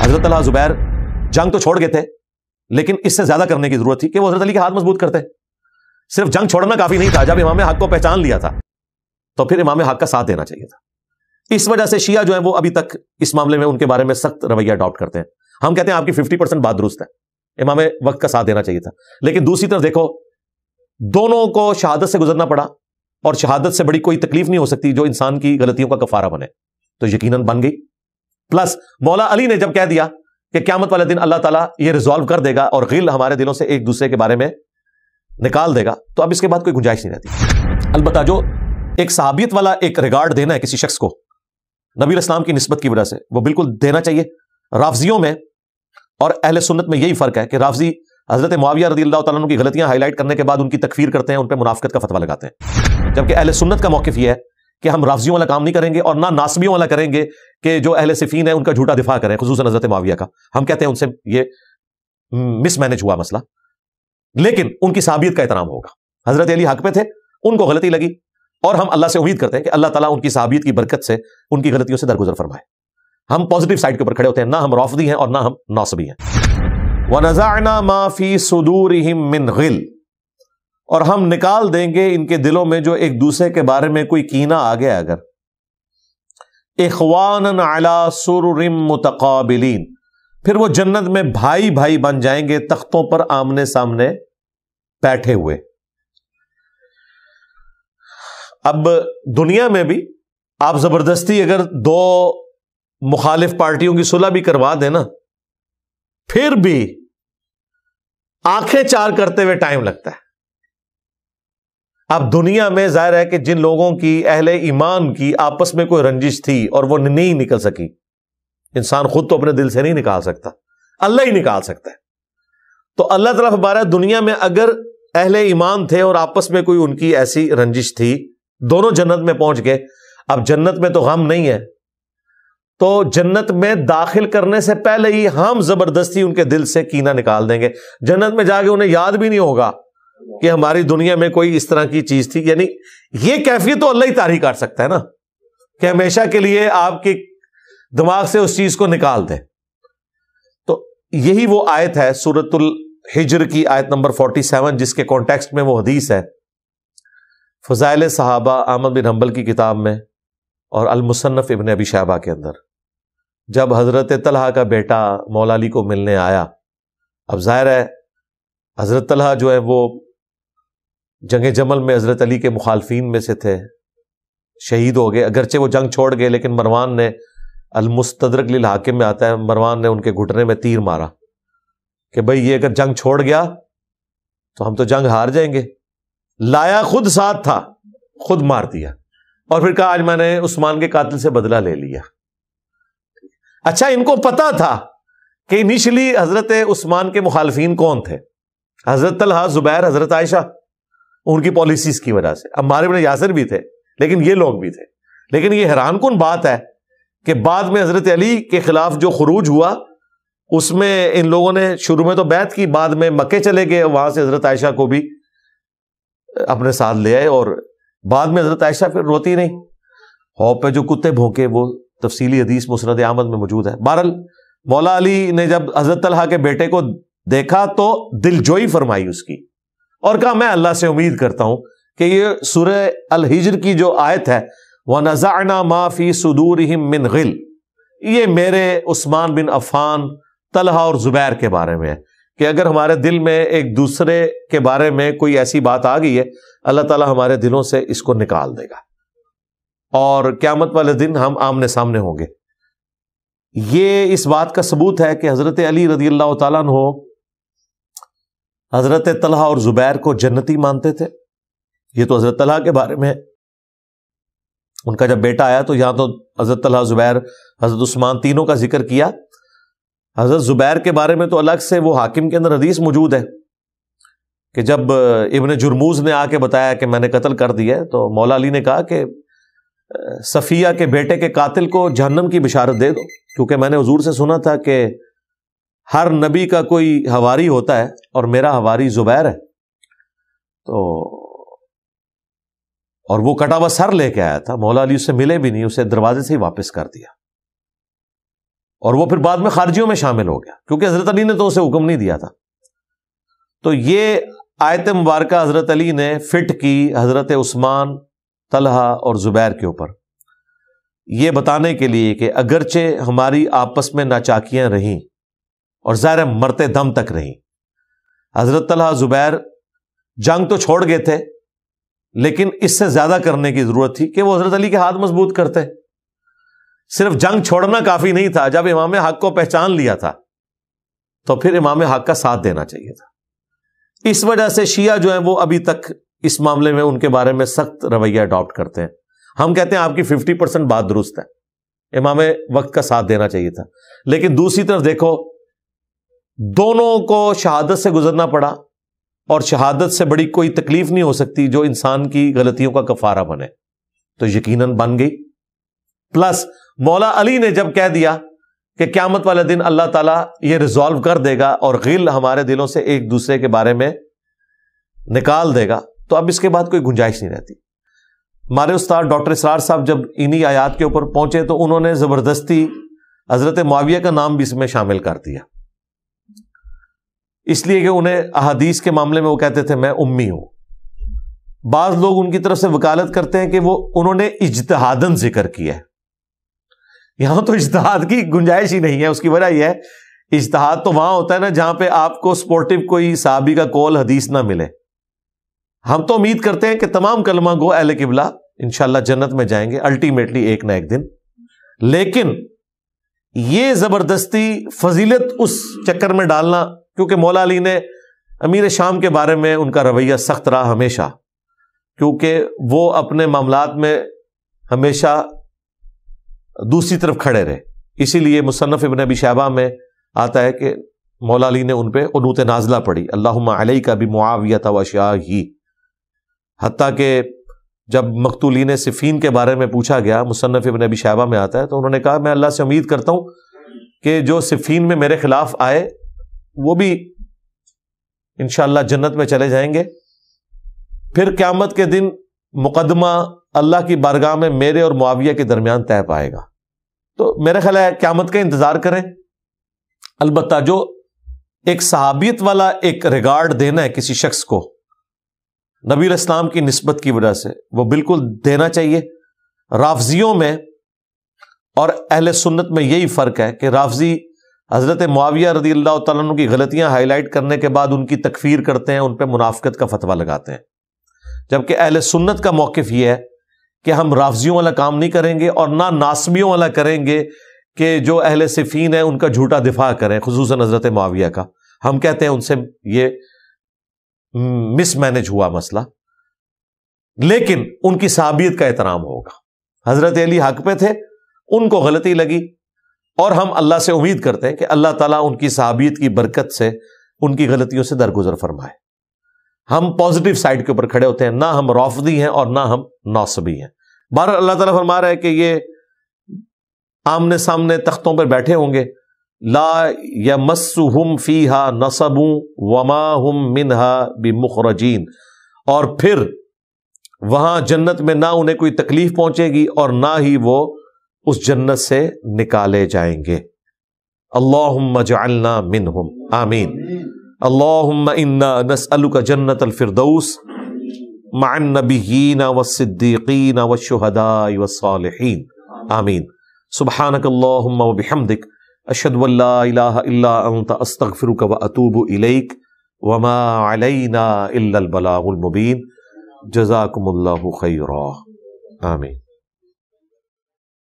हजरत अला जुबैर जंग तो छोड़ गए थे लेकिन इससे ज्यादा करने की जरूरत थी कि वो हजरत अली के हाथ मजबूत करते सिर्फ जंग छोड़ना काफी नहीं था जब इमाम हक को पहचान लिया था तो फिर इमाम हक का साथ देना चाहिए था इस वजह से शिया जो है वो अभी तक इस मामले में उनके बारे में सख्त रवैया अडॉप्ट करते हैं हम कहते हैं आपकी फिफ्टी परसेंट बात दुरुस्त है इमाम वक्त का साथ देना चाहिए था लेकिन दूसरी तरफ देखो दोनों को शहादत से गुजरना पड़ा और शहादत से बड़ी कोई तकलीफ नहीं हो सकती जो इंसान की गलतियों का कफारा बने तो यकीन बन गई प्लस मौला अली ने जब कह दिया कि क्यामत वाले दिन अल्लाह ताला ये रिजॉल्व कर देगा और गिल हमारे दिलों से एक दूसरे के बारे में निकाल देगा तो अब इसके बाद कोई गुंजाइश नहीं रहती अलबत् जो एक सहाबियत वाला एक रिगार्ड देना है किसी शख्स को नबी इस्लाम की नस्बत की वजह से वो बिल्कुल देना चाहिए राफजियों में और अहल सुन्नत में यही फर्क है कि राफजी हजरत माविया रदी अल्लाह तुम की गलतियां हाईलाइट करने के बाद उनकी तकफीर करते हैं उन पर मुनाफत का फतवा लगाते हैं जबकि अहल सुन्नत का मौकफ यह है कि हम राफजियों वाला काम नहीं करेंगे और ना नासमियों वाला करेंगे कि जो अहल सिफीन है उनका झूठा दिफा करें खसूस हजरत माविया का हम कहते हैं उनसे ये मिसमैनेज हुआ मसला लेकिन उनकी साबियत का एहतराम होगा हजरत अली हक पे थे उनको गलती लगी और हम अल्लाह से उम्मीद करते हैं कि अल्लाह तला उनकी साबियत की बरकत से उनकी गलतियों से दरगुजर फरमाए हम पॉजिटिव साइड के ऊपर खड़े होते हैं ना हम रौफदी हैं और ना हम नौसबी हैं वनजाना माफी सदूर मिन गिल और हम निकाल देंगे इनके दिलों में जो एक दूसरे के बारे में कोई कीना आ गया अगर इखवान आला सुररिम मुतकाबिलीन फिर वो जन्नत में भाई भाई बन जाएंगे तख्तों पर आमने सामने बैठे हुए अब दुनिया में भी आप जबरदस्ती अगर दो मुखालिफ पार्टियों की सुलह भी करवा देना फिर भी आंखें चार करते हुए टाइम लगता है अब दुनिया में जाहिर है कि जिन लोगों की अहले ईमान की आपस में कोई रंजिश थी और वो नहीं निकल सकी इंसान खुद तो अपने दिल से नहीं निकाल सकता अल्लाह ही निकाल सकता है तो अल्लाह तरफ हमारा दुनिया में अगर अहले ईमान थे और आपस में कोई उनकी ऐसी रंजिश थी दोनों जन्नत में पहुंच गए अब जन्नत में तो गम नहीं है तो जन्नत में दाखिल करने से पहले ही हम जबरदस्ती उनके दिल से कीना निकाल देंगे जन्नत में जाके उन्हें याद भी नहीं होगा कि हमारी दुनिया में कोई इस तरह की चीज थी यानी ये कैफियत तो अल्लाह ही तारी काट सकता है ना कि हमेशा के लिए आपके दिमाग से उस चीज को निकाल दे तो यही वो आयत है सूरतुल हिजर की आयत नंबर 47 जिसके कॉन्टेक्स्ट में वो हदीस है फजाइल साहबा आमद बिन हम्बल की किताब में और अलमुसन्फ़ इबन अबी शाहबा के अंदर जब हज़रत तलहा का बेटा मौलाली को मिलने आया अब जाहिर है हज़रत तलहा जो है वो जंग जमल में हज़रत अली के मुखालफी में से थे शहीद हो गए अगरचे वो जंग छोड़ गए लेकिन मरवान ने अलमुस्तरक लिल हाकिम में आता है मरवान ने उनके घुटने में तीर मारा कि भाई ये अगर जंग छोड़ गया तो हम तो जंग हार जाएंगे लाया खुद साथ था खुद मार दिया और फिर कहा आज मैंने उस्मान के कातिल से बदला ले लिया अच्छा इनको पता था कि इनिशियली हजरत उस्मान के मुखालफी कौन थे हजरत तलहा जुबैर हजरत आयशा उनकी पॉलिसीज की वजह से अब मारे बने यासर भी थे लेकिन ये लोग भी थे लेकिन ये हैरान कन बात है कि बाद में हजरत अली के खिलाफ जो खरूज हुआ उसमें इन लोगों ने शुरू में तो बैत की बाद में मक्के चले गए वहां से हजरत आयशा को भी अपने साथ ले आए और बाद में हजरत आयशा फिर रोती नहीं हो पे जो कुत्ते भोंके वो तफसीली हदीस मुसरत आमद में मौजूद है बहरल मौला अली ने जब हजरत के बेटे को देखा तो दिलजोई फरमाई उसकी और कहा मैं अल्लाह से उम्मीद करता हूं कि ये सुर अल हिजर की जो आयत है वह नजाना माफ़ी सदूर मिन गिल ये मेरे उस्मान बिन अफान तलहा और जुबैर के बारे में है कि अगर हमारे दिल में एक दूसरे के बारे में कोई ऐसी बात आ गई है अल्लाह ताला हमारे दिलों से इसको निकाल देगा और क्यामत वाले दिन हम आमने सामने होंगे ये इस बात का सबूत है कि हज़रत अली रजील्ला अल्लाह तु हज़रत तलहा और ज़ुबैर को जन्नती मानते थे ये तो हज़रत तलहा के बारे में है उनका जब बेटा आया तो यहां तो हज़रत तलहा ज़ुबैर हज़रत उस्मान तीनों का जिक्र किया हज़रत ज़ुबैर के बारे में तो अलग से वो हाकिम के अंदर हदीस मौजूद है कि जब इबन जुर्मूज ने आके बताया कि मैंने कत्ल कर दिया तो मौला अली ने कहा कि सफ़िया के बेटे के कातिल को जहन्नम की बिशारत दे दो क्योंकि मैंने हजूर से सुना था कि हर नबी का कोई हवारी होता है और मेरा हवारी जुबैर है तो और वो कटा हुआ सर लेके आया था मौला अली उससे मिले भी नहीं उसे दरवाजे से ही वापस कर दिया और वो फिर बाद में खारजियों में शामिल हो गया क्योंकि हजरत अली ने तो उसे हुक्म नहीं दिया था तो ये आयत मुबारक हजरत अली ने फिट की हजरत उस्मान तलहा और जुबैर के ऊपर यह बताने के लिए कि अगरचे हमारी आपस में नाचाकियां रहीं और ज़ाहिर मरते दम तक रही हज़रत ज़ुबैर जंग तो छोड़ गए थे लेकिन इससे ज़्यादा करने की ज़रूरत थी कि वो हज़रत अली के हाथ मजबूत करते सिर्फ जंग छोड़ना काफ़ी नहीं था जब इमाम हक को पहचान लिया था तो फिर इमाम हक का साथ देना चाहिए था इस वजह से शिया जो है वो अभी तक इस मामले में उनके बारे में सख्त रवैया अडॉप्ट करते हैं हम कहते हैं आपकी फिफ्टी परसेंट बात दुरुस्त है इमाम वक्त का साथ देना चाहिए था लेकिन दूसरी तरफ देखो दोनों को शहादत से गुजरना पड़ा और शहादत से बड़ी कोई तकलीफ नहीं हो सकती जो इंसान की गलतियों का कफारा बने तो यकीनन बन गई प्लस मौला अली ने जब कह दिया कि क्यामत वाले दिन अल्लाह ताला ये रिजॉल्व कर देगा और गिल हमारे दिलों से एक दूसरे के बारे में निकाल देगा तो अब इसके बाद कोई गुंजाइश नहीं रहती हमारे उस्ताद डॉक्टर इसरार साहब जब इन्हीं आयात के ऊपर पहुंचे तो उन्होंने ज़बरदस्ती हज़रत माविया का नाम भी इसमें शामिल कर दिया इसलिए कि उन्हें अहादीस के मामले में वो कहते थे मैं उम्मी हूं बाज लोग उनकी तरफ से वकालत करते हैं कि वो उन्होंने इजतहादन जिक्र किया है यहां तो इजतहाद की गुंजाइश ही नहीं है उसकी वजह यह है इजतहाद तो वहां होता है ना जहां पे आपको स्पोर्टिव कोई साहबी का कॉल हदीस ना मिले हम तो उम्मीद करते हैं कि तमाम कलमा गो एल किबला इनशाला जन्नत में जाएंगे अल्टीमेटली एक ना एक दिन लेकिन ये जबरदस्ती फजीलत उस चक्कर में डालना क्योंकि मौला अली ने अमीर शाम के बारे में उनका रवैया सख्त रहा हमेशा क्योंकि वो अपने मामला में हमेशा दूसरी तरफ खड़े रहे इसीलिए मुसनफ़ इबन अबी शहबा में आता है कि मौला अली ने उन पर उनूत नाजला पढ़ी अल्लाह का भी मुआविया था वशाह ही हती के जब मकतूलिन सिफीन के बारे में पूछा गया मुसनफ़ इबन अबी शहबा में आता है तो उन्होंने कहा मैं अल्लाह से उम्मीद करता हूँ कि जो सिफीन में मेरे खिलाफ आए वो भी इनशाला जन्नत में चले जाएंगे फिर क्यामत के दिन मुकदमा अल्लाह की बारगाह में मेरे और मुआविया के दरमियान तय पाएगा तो मेरा ख्याल है क्यामत का इंतजार करें अलबत् जो एक सहाबियत वाला एक रिगार्ड देना है किसी शख्स को नबीर इस्लाम की नस्बत की वजह से वो बिल्कुल देना चाहिए राफजियों में और अहल सुन्नत में यही फर्क है कि राफजी हज़रत मुआविया रदी अल्लाह तु की गलतियाँ हाईलाइट करने के बाद उनकी तकफीर करते हैं उन पर मुनाफ़त का फतवा लगाते हैं जबकि अहल सुन्नत का मौक़ ये है कि हम राफजियों वाला काम नहीं करेंगे और ना नासमियों वाला करेंगे कि जो अहल सिफ़ीन है उनका झूठा दिफा करें खसूस हज़रत मुआविया का हम कहते हैं उनसे ये मिसमैनेज हुआ मसला लेकिन उनकी साबियत का एहतराम होगा हज़रत अली हक पे थे उनको गलती लगी और हम अल्लाह से उम्मीद करते हैं कि अल्लाह ताला उनकी सहाबियत की बरकत से उनकी गलतियों से दरगुजर फरमाए हम पॉजिटिव साइड के ऊपर खड़े होते हैं ना हम रौफदी हैं और ना हम नौसबी हैं बार अल्लाह ताला फरमा रहा है कि ये आमने सामने तख्तों पर बैठे होंगे ला या फी हा नसबू वमा हम मिनहा बिमुखरजीन और फिर वहां जन्नत में ना उन्हें कोई तकलीफ पहुंचेगी और ना ही वो उस जन्नत से निकाले जाएंगे अल्लाहना मिन हम आमीन अल्लाहना का जन्नत अलफिरदौस मान नबीन व सिद्दीकीन व शहदा वसालहीन आमीन सुबहानकल्लाहमदिक अशदल्लास्तफ़िर व अतूब इलेक वमा अलबलाबीन जजाकम्ला खैर आमीन